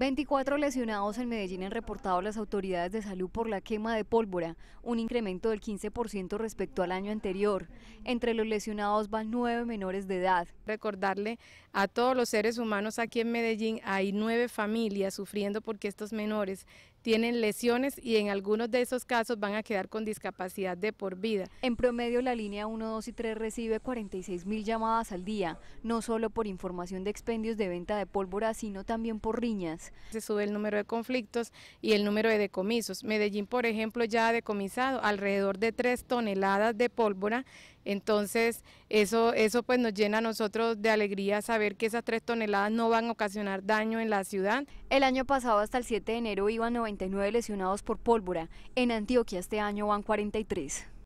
24 lesionados en Medellín han reportado las autoridades de salud por la quema de pólvora, un incremento del 15% respecto al año anterior. Entre los lesionados van nueve menores de edad. Recordarle a todos los seres humanos aquí en Medellín hay nueve familias sufriendo porque estos menores tienen lesiones y en algunos de esos casos van a quedar con discapacidad de por vida. En promedio la línea 1, 2 y 3 recibe 46 mil llamadas al día, no solo por información de expendios de venta de pólvora, sino también por riñas. Se sube el número de conflictos y el número de decomisos. Medellín, por ejemplo, ya ha decomisado alrededor de tres toneladas de pólvora. Entonces, eso, eso pues nos llena a nosotros de alegría saber que esas tres toneladas no van a ocasionar daño en la ciudad. El año pasado hasta el 7 de enero iban 99 lesionados por pólvora. En Antioquia este año van 43.